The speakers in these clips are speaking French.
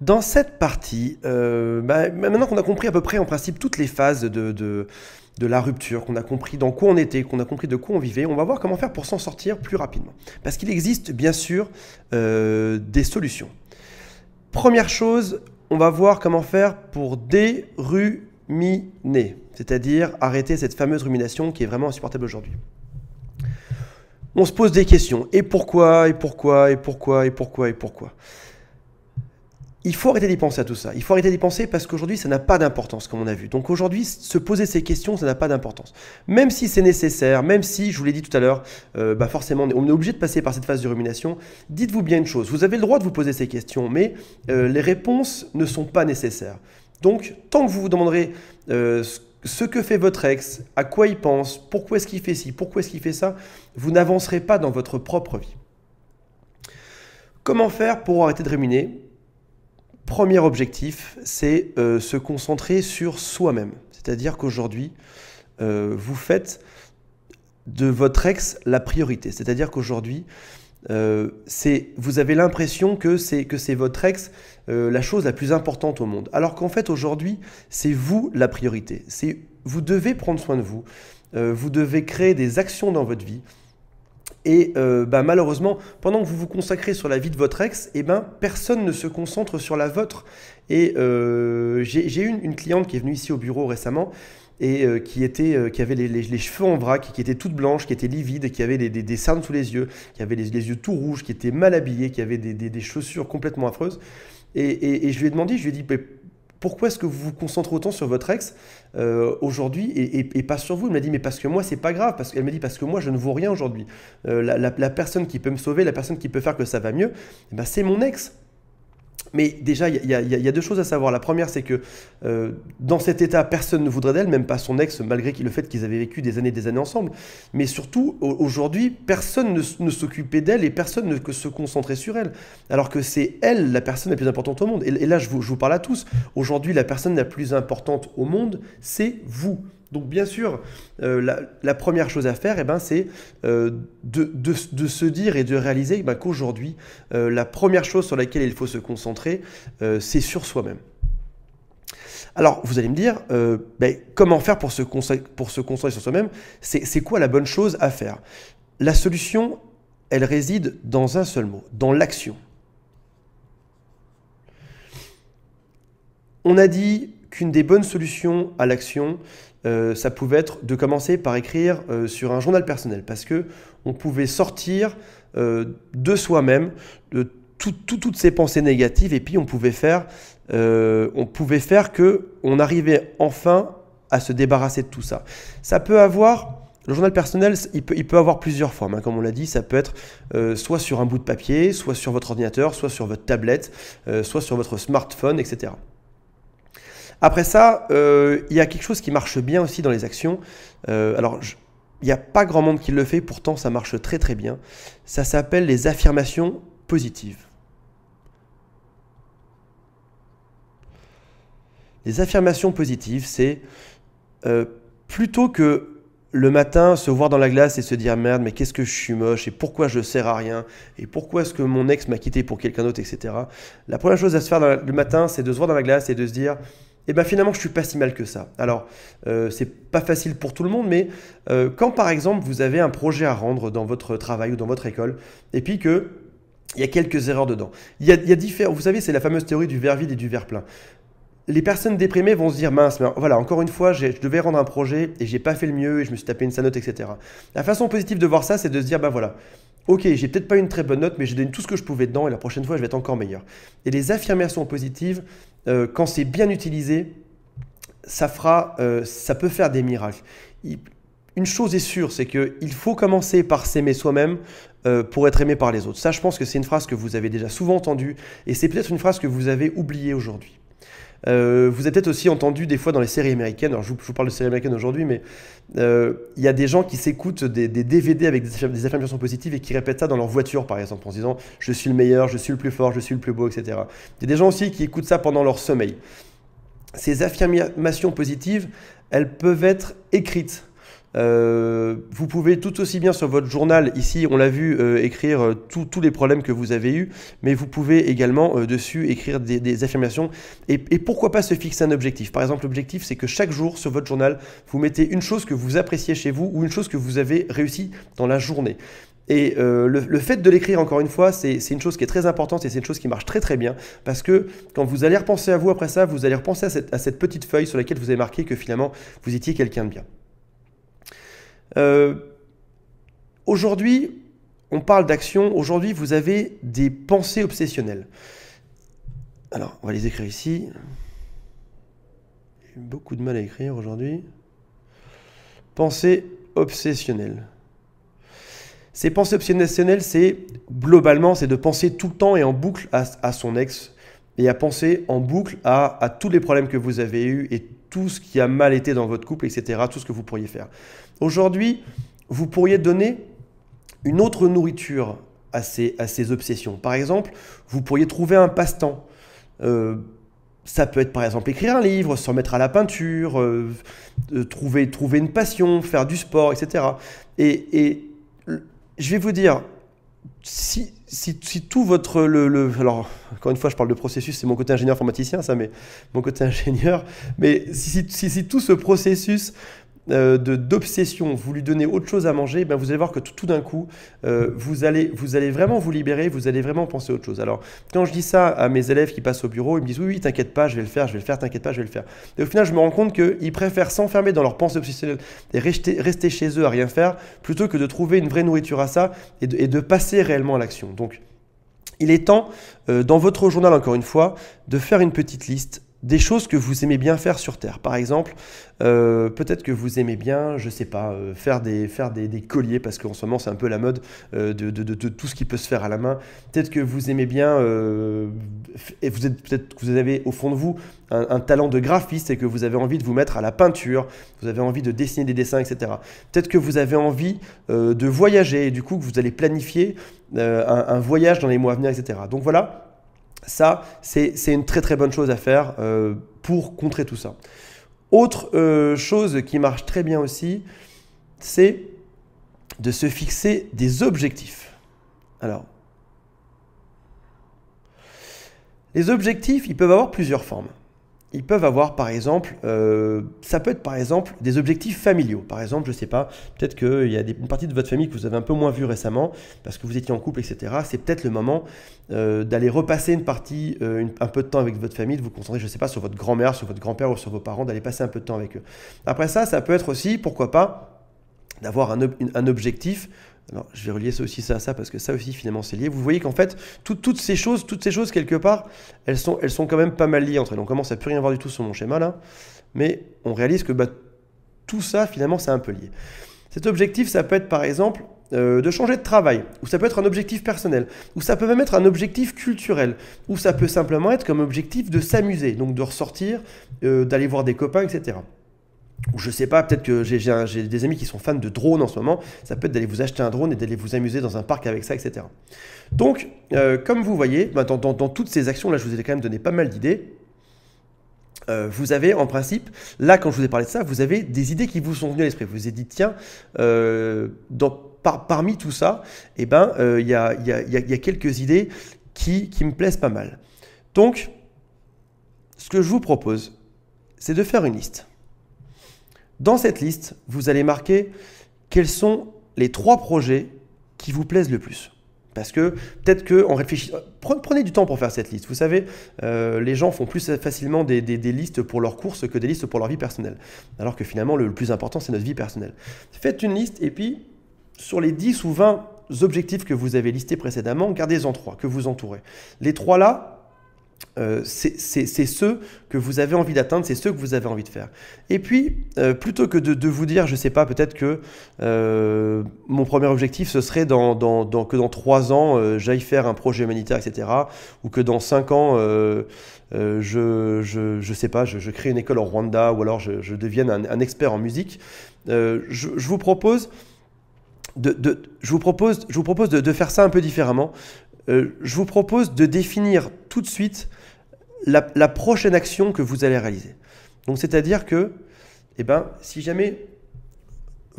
Dans cette partie, euh, bah, maintenant qu'on a compris à peu près en principe toutes les phases de, la rupture, qu'on a compris dans quoi on était, qu'on a compris de quoi on vivait, on va voir comment faire pour s'en sortir plus rapidement. Parce qu'il existe bien sûr euh, des solutions. Première chose, on va voir comment faire pour déruminer, c'est-à-dire arrêter cette fameuse rumination qui est vraiment insupportable aujourd'hui. On se pose des questions. Et pourquoi Et pourquoi Et pourquoi Et pourquoi Et pourquoi il faut arrêter d'y penser à tout ça. Il faut arrêter d'y penser parce qu'aujourd'hui, ça n'a pas d'importance, comme on a vu. Donc aujourd'hui, se poser ces questions, ça n'a pas d'importance. Même si c'est nécessaire, même si, je vous l'ai dit tout à l'heure, euh, bah forcément, on est obligé de passer par cette phase de rumination, dites-vous bien une chose. Vous avez le droit de vous poser ces questions, mais euh, les réponses ne sont pas nécessaires. Donc, tant que vous vous demanderez euh, ce que fait votre ex, à quoi il pense, pourquoi est-ce qu'il fait ci, pourquoi est-ce qu'il fait ça, vous n'avancerez pas dans votre propre vie. Comment faire pour arrêter de ruminer premier objectif, c'est euh, se concentrer sur soi-même. C'est-à-dire qu'aujourd'hui, euh, vous faites de votre ex la priorité. C'est-à-dire qu'aujourd'hui, euh, vous avez l'impression que c'est votre ex la chose la plus importante au monde. Alors qu'en fait aujourd'hui, c'est vous la priorité. vous devez prendre soin de vous. vous devez créer des actions dans votre vie et euh, bah, malheureusement, pendant que vous vous consacrez sur la vie de votre ex, eh ben, personne ne se concentre sur la vôtre. Et euh, j'ai eu une, cliente qui est venue ici au bureau récemment et euh, qui, était, qui avait les, cheveux en vrac, qui était toute blanche, qui était livide, qui avait des, cernes sous les yeux, qui avait les, yeux tout rouges, qui était mal habillée, qui avait des, chaussures complètement affreuses. et, je lui ai demandé, je lui ai dit, pourquoi est-ce que vous vous concentrez autant sur votre ex euh, aujourd'hui et, pas sur vous Elle m'a dit mais parce que moi c'est pas grave, parce qu'elle m'a dit parce que moi je ne vaux rien aujourd'hui. Euh, la, personne qui peut me sauver, la personne qui peut faire que ça va mieux, eh ben, c'est mon ex. Mais déjà, il y, a deux choses à savoir. La première, c'est que euh, dans cet état, personne ne voudrait d'elle, même pas son ex, malgré le fait qu'ils avaient vécu des années et des années ensemble. Mais surtout, aujourd'hui, personne ne, s'occupait d'elle et personne ne se concentrait sur elle. Alors que c'est elle la personne la plus importante au monde. Et, là, je vous parle à tous. Aujourd'hui, la personne la plus importante au monde, c'est vous. Donc bien sûr, euh, la, première chose à faire, eh ben, c'est euh, de, se dire et de réaliser eh ben, qu'aujourd'hui, euh, la première chose sur laquelle il faut se concentrer, c'est sur soi-même. Alors, vous allez me dire, ben, comment faire pour pour se concentrer sur soi-même C'est quoi la bonne chose à faire La solution, elle réside dans un seul mot, dans l'action. On a dit qu'une des bonnes solutions à l'action, euh, ça pouvait être de commencer par écrire euh, sur un journal personnel parce que on pouvait sortir euh, de soi-même de toutes ces pensées négatives et puis on pouvait faire on pouvait faire que on arrivait enfin à se débarrasser de tout ça. Ça peut avoir le journal personnel, il peut, avoir plusieurs formes. Hein. Comme on l'a dit, ça peut être soit sur un bout de papier, soit sur votre ordinateur, soit sur votre tablette, soit sur votre smartphone, etc. Après ça, euh, il y a quelque chose qui marche bien aussi dans les actions. Euh, alors, il n'y a pas grand monde qui le fait, pourtant ça marche très très bien. Ça s'appelle les affirmations positives. Les affirmations positives, c'est euh, plutôt que le matin, se voir dans la glace et se dire merde, mais qu'est-ce que je suis moche et pourquoi je ne sers à rien et pourquoi est-ce que mon ex m'a quitté pour quelqu'un d'autre, etc. La première chose à se faire le matin, c'est de se voir dans la glace et de se dire et eh bien finalement je suis pas si mal que ça. Alors ce euh, c'est pas facile pour tout le monde, mais euh, quand par exemple vous avez un projet à rendre dans votre travail ou dans votre école, et puis que il y a quelques erreurs dedans. Il y a, différents, vous savez, c'est la fameuse théorie du verre vide et du verre plein les personnes déprimées vont se dire mince, mais voilà, encore une fois, je devais rendre un projet et j'ai pas fait le mieux et je me suis tapé une sanote, etc. La façon positive de voir ça, c'est de se dire ben voilà, Ok, j'ai peut-être pas une très bonne note, mais j'ai donné tout ce que je pouvais dedans et la prochaine fois, je vais être encore meilleur. Et les affirmations positives, euh, quand c'est bien utilisé, ça, fera, euh, ça peut faire des miracles. une chose est sûre, c'est qu'il faut commencer par s'aimer soi-même euh, pour être aimé par les autres. Ça, je pense que c'est une phrase que vous avez déjà souvent entendue et c'est peut-être une phrase que vous avez oubliée aujourd'hui. Euh, vous êtes peut-être aussi entendu des fois dans les séries américaines, alors je vous, parle de séries américaines aujourd'hui, mais euh, il y a des gens qui s'écoutent des, DVD avec des, des, affirmations positives et qui répètent ça dans leur voiture, par exemple, en se disant je suis le meilleur, je suis le plus fort, je suis le plus beau, etc. Il y a des gens aussi qui écoutent ça pendant leur sommeil. Ces affirmations positives, elles peuvent être écrites. Euh, vous pouvez tout aussi bien sur votre journal, ici on l'a vu, euh, écrire euh, tous les problèmes que vous avez eus, mais vous pouvez également dessus écrire des, affirmations et, pourquoi pas se fixer un objectif. Par exemple, l'objectif c'est que chaque jour sur votre journal, vous mettez une chose que vous appréciez chez vous ou une chose que vous avez réussi dans la journée. Et le, fait de l'écrire, encore une fois, c'est une chose qui est très importante et c'est une chose qui marche très très bien parce que quand vous allez repenser à vous après ça, vous allez repenser à cette, à cette petite feuille sur laquelle vous avez marqué que finalement vous étiez quelqu'un de bien. Euh, aujourd'hui, on parle d'action. Aujourd'hui, vous avez des pensées obsessionnelles. Alors, on va les écrire ici. J'ai beaucoup de mal à écrire aujourd'hui. Pensées obsessionnelles. Ces pensées obsessionnelles, c'est globalement, c'est de penser tout le temps et en boucle à, son ex et à penser en boucle à, à, tous les problèmes que vous avez eus et tout ce qui a mal été dans votre couple, etc., tout ce que vous pourriez faire. Aujourd'hui, vous pourriez donner une autre nourriture à ces, à ces obsessions. Par exemple, vous pourriez trouver un passe-temps. Euh, ça peut être par exemple écrire un livre, se mettre à la peinture, euh, euh, trouver, trouver une passion, faire du sport, etc. Et, et je vais vous dire, si, si, tout votre. Le, le, alors, encore une fois, je parle de processus, c'est mon côté ingénieur informaticien, ça, mais mon côté ingénieur. Mais si, si, si tout ce processus euh, d'obsession, vous lui donnez autre chose à manger, ben vous allez voir que tout, d'un coup, euh, vous, allez, vous allez vraiment vous libérer, vous allez vraiment penser à autre chose. Alors, quand je dis ça à mes élèves qui passent au bureau, ils me disent oui, oui, t'inquiète pas, je vais le faire, je vais le faire, t'inquiète pas, je vais le faire. Et au final, je me rends compte qu'ils préfèrent s'enfermer dans leur pensée obsessionnelle et rester, rester, chez eux à rien faire plutôt que de trouver une vraie nourriture à ça et de, passer réellement à l'action. Donc, il est temps, euh, dans votre journal encore une fois, de faire une petite liste des choses que vous aimez bien faire sur Terre. Par exemple, euh, peut-être que vous aimez bien, je ne sais pas, euh, faire, des, faire des, colliers, parce qu'en ce moment c'est un peu la mode euh, de, tout ce qui peut se faire à la main. Peut-être que vous aimez bien, et vous êtes peut-être que vous avez au fond de vous un, talent de graphiste et que vous avez envie de vous mettre à la peinture, vous avez envie de dessiner des dessins, etc. Peut-être que vous avez envie de voyager et du coup que vous allez planifier un, un voyage dans les mois à venir, etc. Donc voilà, ça, c'est une très très bonne chose à faire euh, pour contrer tout ça. Autre euh, chose qui marche très bien aussi, c'est de se fixer des objectifs. Alors, les objectifs, ils peuvent avoir plusieurs formes ils peuvent avoir par exemple, euh, ça peut être par exemple des objectifs familiaux. Par exemple, je ne sais pas, peut-être qu'il y a une partie de votre famille que vous avez un peu moins vue récemment parce que vous étiez en couple, etc. C'est peut-être le moment euh, d'aller repasser une partie, euh, un peu de temps avec votre famille, de vous concentrer, je ne sais pas, sur votre grand-mère, sur votre grand-père ou sur vos parents, d'aller passer un peu de temps avec eux. Après ça, ça peut être aussi, pourquoi pas, d'avoir un, objectif. Alors, je vais relier ça aussi ça à ça parce que ça aussi finalement c'est lié. Vous voyez qu'en fait, toutes ces choses, toutes ces choses quelque part, elles sont, elles sont quand même pas mal liées entre elles. On commence à plus rien voir du tout sur mon schéma là, mais on réalise que bah, tout ça finalement c'est un peu lié. Cet objectif, ça peut être par exemple euh, de changer de travail, ou ça peut être un objectif personnel, ou ça peut même être un objectif culturel, ou ça peut simplement être comme objectif de s'amuser, donc de ressortir, euh, d'aller voir des copains, etc ou je sais pas, peut-être que j'ai des amis qui sont fans de drones en ce moment, ça peut être d'aller vous acheter un drone et d'aller vous amuser dans un parc avec ça, etc. Donc, euh, comme vous voyez, ben, dans, toutes ces actions, là je vous ai quand même donné pas mal d'idées. Euh, vous avez en principe, là quand je vous ai parlé de ça, vous avez des idées qui vous sont venues à l'esprit. Vous vous êtes dit, tiens, euh, parmi tout ça, ben, il y, a, quelques idées qui me plaisent pas mal. Donc, ce que je vous propose, c'est de faire une liste. Dans cette liste, vous allez marquer quels sont les trois projets qui vous plaisent le plus. Parce que peut-être que en réfléchissant, prenez du temps pour faire cette liste. Vous savez, euh, les gens font plus facilement des, listes pour leurs courses que des listes pour leur vie personnelle. Alors que finalement, le, plus important, c'est notre vie personnelle. Faites une liste et puis, sur les 10 ou 20 objectifs que vous avez listés précédemment, gardez-en trois que vous entourez. Les trois là, euh, c'est ceux que vous avez envie d'atteindre, c'est ceux que vous avez envie de faire. Et puis, euh, plutôt que de, vous dire, je ne sais pas, peut-être que euh, mon premier objectif, ce serait dans, que dans 3 ans, j'aille faire un projet humanitaire, etc. Ou que dans 5 ans, je, je, je, sais pas, je, crée une école au Rwanda, ou alors je, devienne un, expert en musique. je, vous propose... De, de, je vous propose, je vous propose de, faire ça un peu différemment. je vous propose de définir tout de suite la, prochaine action que vous allez réaliser. Donc c'est-à-dire que, eh ben, si jamais,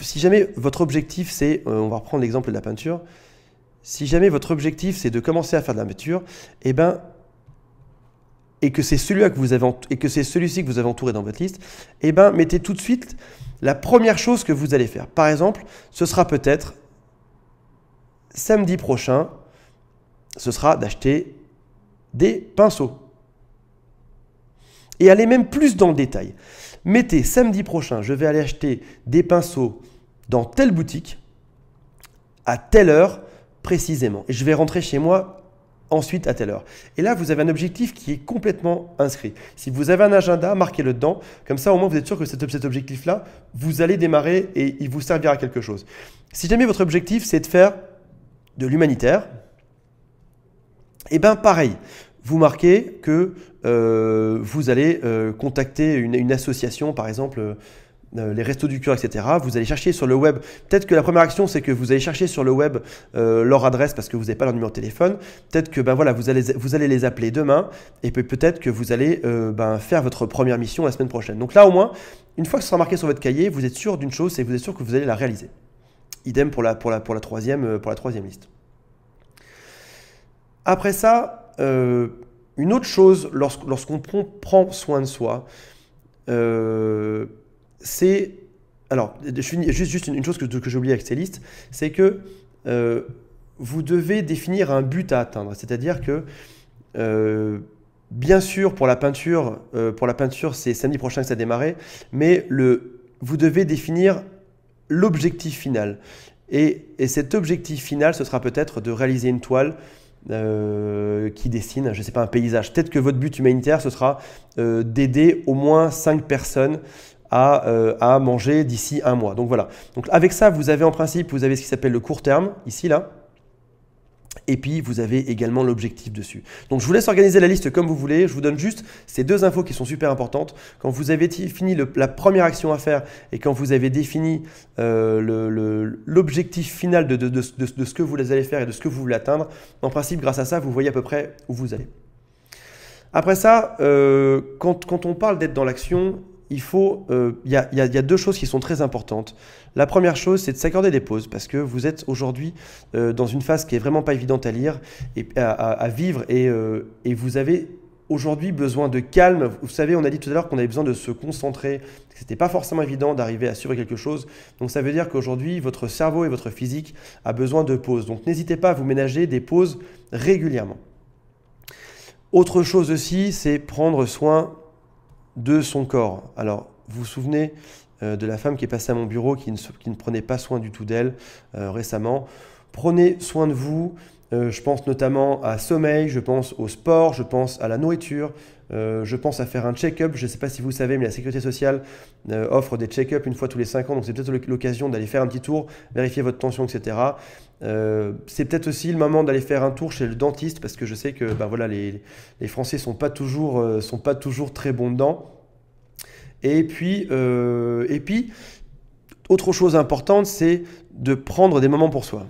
si jamais votre objectif c'est, euh, on va reprendre l'exemple de la peinture, si jamais votre objectif c'est de commencer à faire de la peinture, eh ben, et que c'est celui-là que vous avez que celui-ci que vous avez entouré dans votre liste, eh ben, mettez tout de suite la première chose que vous allez faire. Par exemple, ce sera peut-être samedi prochain, ce sera d'acheter des pinceaux. Et allez même plus dans le détail. Mettez samedi prochain, je vais aller acheter des pinceaux dans telle boutique, à telle heure précisément. Et je vais rentrer chez moi ensuite à telle heure. Et là, vous avez un objectif qui est complètement inscrit. Si vous avez un agenda, marquez-le dedans. Comme ça, au moins, vous êtes sûr que cet, cet objectif-là, vous allez démarrer et il vous servira à quelque chose. Si jamais votre objectif, c'est de faire de l'humanitaire, eh bien pareil, vous marquez que euh, vous allez euh, contacter une, association, par exemple euh, les restos du cœur, etc. Vous allez chercher sur le web. Peut-être que la première action, c'est que vous allez chercher sur le web leur adresse parce que vous n'avez pas leur numéro de téléphone. Peut-être que ben, voilà, vous, allez, vous allez les appeler demain et peut-être que vous allez ben faire votre première mission la semaine prochaine. Donc là, au moins, une fois que ce sera marqué sur votre cahier, vous êtes sûr d'une chose, et vous êtes sûr que vous allez la réaliser. Idem pour la, pour la, pour la, troisième, pour la troisième liste. Après ça, euh, une autre chose lorsqu'on prend soin de soi, euh, c'est... Alors, juste, juste une, chose que, que j'ai avec ces listes, c'est que euh, vous devez définir un but à atteindre. C'est-à-dire que, bien sûr, pour la peinture, pour la peinture, c'est samedi prochain que ça démarrer, mais le, vous devez définir l'objectif final. Et, et, cet objectif final, ce sera peut-être de réaliser une toile euh, qui dessine, je ne sais pas, un paysage. Peut-être que votre but humanitaire, ce sera euh, d'aider au moins 5 personnes à, euh, à manger d'ici un mois. Donc voilà. Donc avec ça, vous avez en principe, vous avez ce qui s'appelle le court terme, ici, là, et puis, vous avez également l'objectif dessus. Donc, je vous laisse organiser la liste comme vous voulez. Je vous donne juste ces deux infos qui sont super importantes. Quand vous avez fini la première action à faire et quand vous avez défini euh, l'objectif final de, ce que vous allez faire et de ce que vous voulez atteindre, en principe, grâce à ça, vous voyez à peu près où vous allez. Après ça, euh, quand, on parle d'être dans l'action, il faut, euh, il y, a, deux choses qui sont très importantes. La première chose, c'est de s'accorder des pauses, parce que vous êtes aujourd'hui euh, dans une phase qui est vraiment pas évidente à lire et à, vivre, euh, et, vous avez aujourd'hui besoin de calme. Vous savez, on a dit tout à l'heure qu'on avait besoin de se concentrer, que c'était pas forcément évident d'arriver à suivre quelque chose. Donc ça veut dire qu'aujourd'hui, votre cerveau et votre physique a besoin de pauses. Donc n'hésitez pas à vous ménager des pauses régulièrement. Autre chose aussi, c'est prendre soin de son corps. Alors, vous vous souvenez euh, de la femme qui est passée à mon bureau, qui ne, qui ne prenait pas soin du tout d'elle euh, récemment. Prenez soin de vous, euh, je pense notamment à sommeil, je pense au sport, je pense à la nourriture, euh, je pense à faire un check-up. Je ne sais pas si vous savez, mais la sécurité sociale euh, offre des check-up une fois tous les 5 ans, donc c'est peut-être l'occasion d'aller faire un petit tour, vérifier votre tension, etc. c'est peut-être aussi le moment d'aller faire un tour chez le dentiste parce que je sais que ben voilà, les, Français ne sont, pas toujours, sont pas toujours très bons dedans. Et puis, et puis autre chose importante, c'est de prendre des moments pour soi.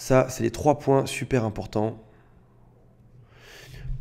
Ça, c'est les trois points super importants.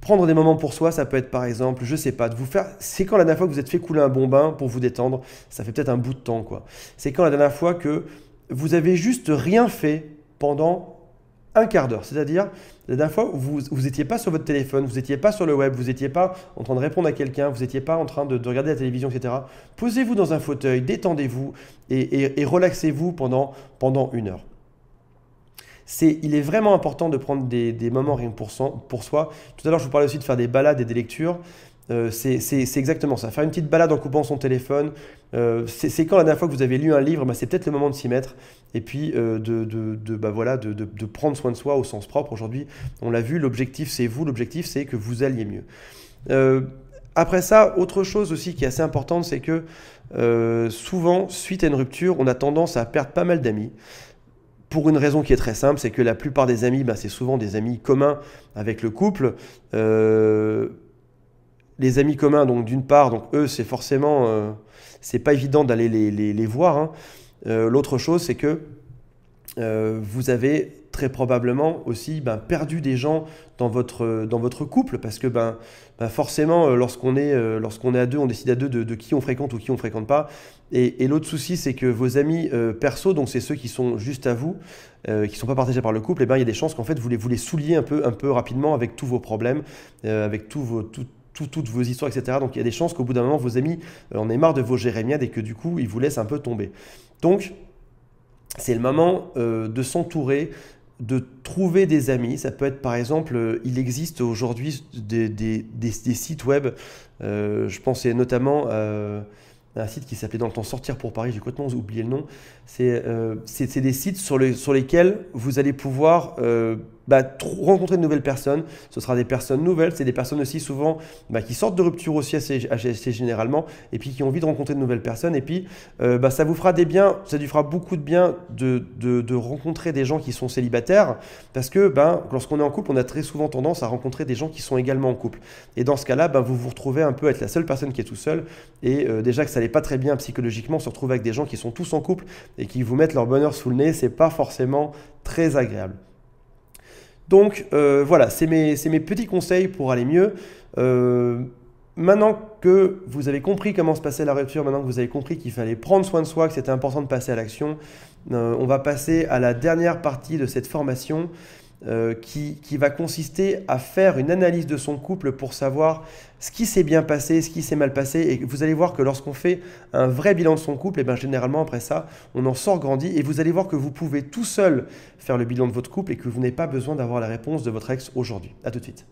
Prendre des moments pour soi, ça peut être par exemple, je sais pas, de vous faire. C'est quand la dernière fois que vous êtes fait couler un bon bain pour vous détendre Ça fait peut-être un bout de temps, quoi. C'est quand la dernière fois que vous avez juste rien fait pendant un quart d'heure. C'est-à-dire, la dernière fois, vous n'étiez pas sur votre téléphone, vous n'étiez pas sur le web, vous n'étiez pas en train de répondre à quelqu'un, vous n'étiez pas en train de, regarder la télévision, etc. Posez-vous dans un fauteuil, détendez-vous et, relaxez-vous pendant, pendant une heure il est vraiment important de prendre des, moments rien pour, pour soi. Tout à l'heure, je vous parlais aussi de faire des balades et des lectures. Euh, c'est exactement ça. Faire une petite balade en coupant son téléphone. Euh, c'est quand la dernière fois que vous avez lu un livre, bah, c'est peut-être le moment de s'y mettre. Et puis euh, de, bah, voilà, de, prendre soin de soi au sens propre. Aujourd'hui, on l'a vu, l'objectif c'est vous, l'objectif c'est que vous alliez mieux. après ça, autre chose aussi qui est assez importante, c'est que souvent, suite à une rupture, on a tendance à perdre pas mal d'amis pour une raison qui est très simple, c'est que la plupart des amis, bah, c'est souvent des amis communs avec le couple. Euh, les amis communs, donc d'une part, donc eux, c'est forcément, euh, c'est pas évident d'aller les, les, voir. Hein. Euh, l'autre chose, c'est que euh, vous avez très probablement aussi ben, perdu des gens dans votre, dans votre couple parce que ben, ben forcément euh, lorsqu'on est, euh, est à deux on décide à deux de, qui on fréquente ou qui on fréquente pas et, l'autre souci c'est que vos amis perso donc c'est ceux qui sont juste à vous qui qui sont pas partagés par le couple et eh ben il y a des chances qu'en fait vous les, vous les souliez un peu, un peu rapidement avec tous vos problèmes avec tous vos, toutes vos histoires, etc. Donc il y a des chances qu'au bout d'un moment, vos amis en aient marre de vos jérémiades et que du coup, ils vous laissent un peu tomber. Donc, c'est le moment euh, de s'entourer de trouver des amis. Ça peut être par exemple, euh, il existe aujourd'hui des, sites web, euh, je pensais notamment à un site qui s'appelait dans le temps Sortir pour Paris, j'ai complètement oublié le nom. C'est des sites sur, lesquels vous allez pouvoir bah, rencontrer de nouvelles personnes. Ce sera des personnes nouvelles, c'est des personnes aussi souvent bah, qui sortent de rupture aussi assez, généralement, et puis qui ont envie de rencontrer de nouvelles personnes. Et puis, euh, bah, ça vous fera des biens, ça lui fera beaucoup de bien de, rencontrer des gens qui sont célibataires, parce que ben lorsqu'on est en couple, on a très souvent tendance à rencontrer des gens qui sont également en couple. Et dans ce cas-là, ben, vous vous retrouvez un peu à être la seule personne qui est tout seul, et euh, déjà que ça n'est pas très bien psychologiquement, se retrouver avec des gens qui sont tous en couple et qui vous mettent leur bonheur sous le nez, c'est pas forcément très agréable. Donc euh, voilà, c'est mes, mes, petits conseils pour aller mieux. Euh, maintenant que vous avez compris comment se passait la rupture, maintenant que vous avez compris qu'il fallait prendre soin de soi, que c'était important de passer à l'action, euh, on va passer à la dernière partie de cette formation euh, qui, va consister à faire une analyse de son couple pour savoir ce qui s'est bien passé, ce qui s'est mal passé. Et vous allez voir que lorsqu'on fait un vrai bilan de son couple, et eh bien généralement après ça, on en sort grandi. Et vous allez voir que vous pouvez tout seul faire le bilan de votre couple et que vous n'avez pas besoin d'avoir la réponse de votre ex aujourd'hui. A tout de suite.